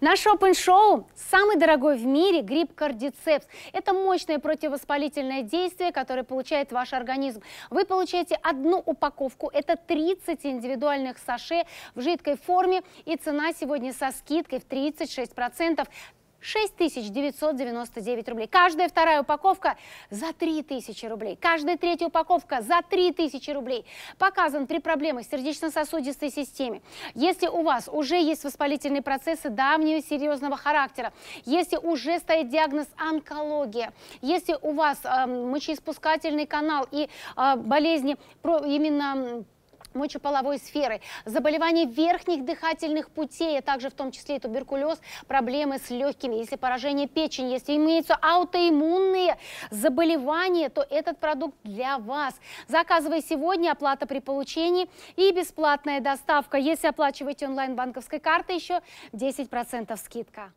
Наше опен-шоу – самый дорогой в мире грипп кардицепс. Это мощное противовоспалительное действие, которое получает ваш организм. Вы получаете одну упаковку, это 30 индивидуальных саше в жидкой форме, и цена сегодня со скидкой в 36%. 6999 рублей. Каждая вторая упаковка за 3000 рублей. Каждая третья упаковка за 3000 рублей. Показан при проблемах сердечно-сосудистой системе. Если у вас уже есть воспалительные процессы давнего серьезного характера, если уже стоит диагноз онкология, если у вас э, мочеиспускательный канал и э, болезни про, именно мочеполовой сферы, заболевания верхних дыхательных путей, а также в том числе и туберкулез, проблемы с легкими, если поражение печени, если имеются аутоиммунные заболевания, то этот продукт для вас. Заказывай сегодня, оплата при получении и бесплатная доставка. Если оплачиваете онлайн банковской картой, еще 10% скидка.